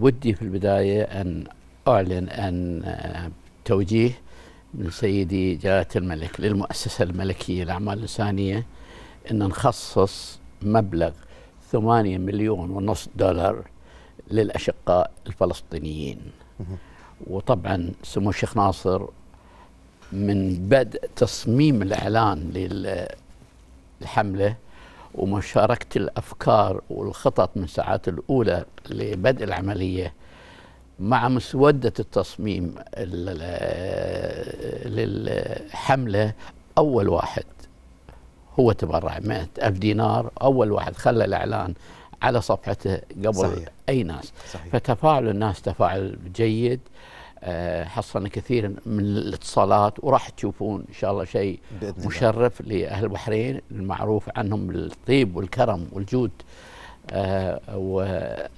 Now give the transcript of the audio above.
ودي في البداية أن أعلن أن آه، توجيه من سيدي جلالة الملك للمؤسسة الملكية للأعمال الإنسانية أن نخصص مبلغ ثمانية مليون ونص دولار للأشقاء الفلسطينيين وطبعا سمو الشيخ ناصر من بدء تصميم الإعلان للحملة ومشاركة الأفكار والخطط من الساعات الأولى لبدء العملية مع مسودة التصميم للحملة أول واحد هو تبرع 100 ألف دينار أول واحد خلى الإعلان على صفحته قبل صحيح. أي ناس صحيح. فتفاعل الناس تفاعل جيد آه، حصلنا كثير من الاتصالات وراح تشوفون ان شاء الله شيء مشرف لاهل البحرين المعروف عنهم الطيب والكرم والجود آه